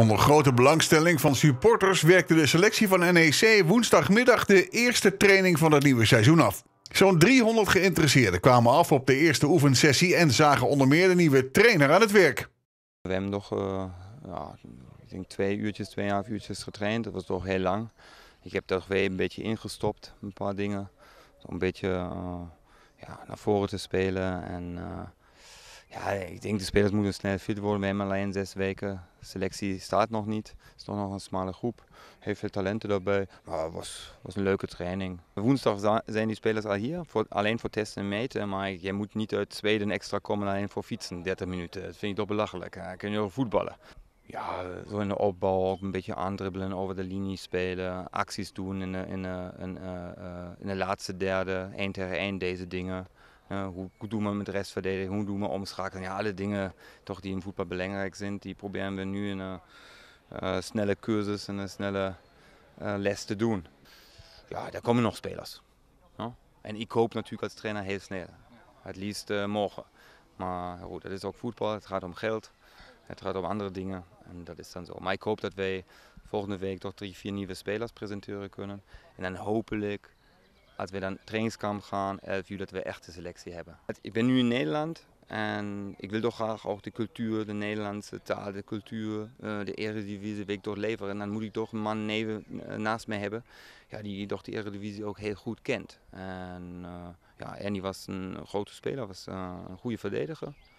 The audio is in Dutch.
Onder grote belangstelling van supporters werkte de selectie van NEC woensdagmiddag de eerste training van het nieuwe seizoen af. Zo'n 300 geïnteresseerden kwamen af op de eerste oefensessie en zagen onder meer de nieuwe trainer aan het werk. We hebben nog eh, ja, ik denk twee uurtjes, tweeënhalf uurtjes getraind. Dat was toch heel lang. Ik heb toch weer een beetje ingestopt, een paar dingen. Om een beetje eh, ja, naar voren te spelen en... Eh, ja, ik denk de spelers moeten snel fit worden. We hebben alleen zes weken. Selectie staat nog niet. Het is toch nog een smalle groep. Heel veel talenten daarbij. Maar het was, was een leuke training. Woensdag zijn die spelers al hier. Voor, alleen voor testen en meten. Maar je moet niet uit Zweden extra komen alleen voor fietsen. 30 minuten. Dat vind ik toch belachelijk. Dan kun je ook voetballen. Ja, zo in de opbouw ook een beetje aandribbelen, over de linie spelen, acties doen in de, in eh, eh, in de laatste derde, één tegen één deze dingen. Eh, hoe, doen we met restverdediging? Hoe doen we omschakelen, Ja, alle dingen toch die in voetbal belangrijk zijn, die proberen we nu in een eh, snelle cursus en een snelle eh, les te doen. Ja, daar komen nog spelers. Ja? En ik hoop natuurlijk als trainer heel snel. Het liefst morgen. Maar goed, dat is ook voetbal. Het gaat om geld. Het gaat om andere dingen. En dat is dan zo. Maar ik hoop dat wij volgende week toch drie, vier nieuwe spelers presenteren kunnen. En dan hopelijk als we dan trainingskamp gaan, 11 uur, dat we echt een selectie hebben. Ik ben nu in Nederland en ik wil toch graag ook de cultuur, de Nederlandse taal, de cultuur, eh, de Eredivisie week doorleveren. En dan moet ik toch een man neven, eh, naast mij hebben ja, die toch de Eredivisie ook heel goed kent. En uh, ja, Ernie was een grote speler, was een goede verdediger.